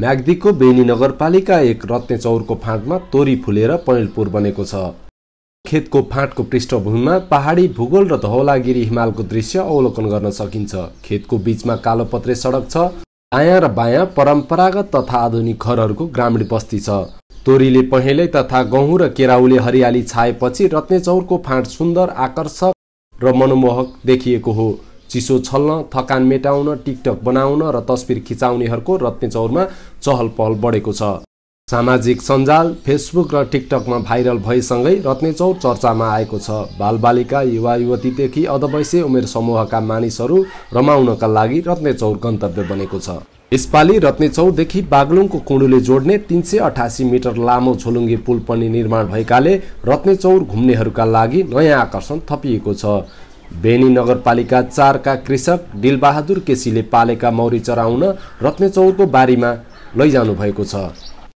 म्याग्दीको बेनी नगरपालिका एक रत्ने चौरको फाँटमा तोरी फुलेर पणेलपुर बनेको छ खेतको फाँटको पृष्ठभूमिमा पहाडी भूगोल र धौलागिरी हिमालको दृश्य अवलोकन गर्न सकिन्छ खेतको बीचमा कालोपत्रे सडक छ दायाँ र बायाँ परम्परागत तथा आधुनिक घरहरूको ग्रामीण बस्ती छ तोरीले पहेँले तथा गहुँ र केराउले हरियाली छाएपछि रत्नेचौरको फाँट सुन्दर आकर्षक र मनमोहक देखिएको हो चिसो छल्न थकान मेटाउन टिकटक बनाउन र तस्बिर खिचाउनेहरूको रत्नेचौरमा चहल पहल बढेको छ सामाजिक सञ्जाल फेसबुक र टिकटकमा भाइरल भएसँगै रत्नेचौर चर्चामा आएको छ बालबालिका युवा युवतीदेखि अधवैसे उमेर समूहका मानिसहरू रमाउनका लागि रत्नेचौर गन्तव्य बनेको छ यसपालि रत्नेचौरदेखि बागलुङको कुण्डुले जोड्ने तिन सय अठासी मिटर लामो झोलुङ्गे पुल पनि निर्माण भएकाले रत्नेचौर घुम्नेहरूका लागि नयाँ आकर्षण थपिएको छ बेनी नगरपालिका चारका कृषक दिलबहादुर केसीले पालेका मौरी चराउन रत्नेचौरको बारीमा लैजानु भएको छ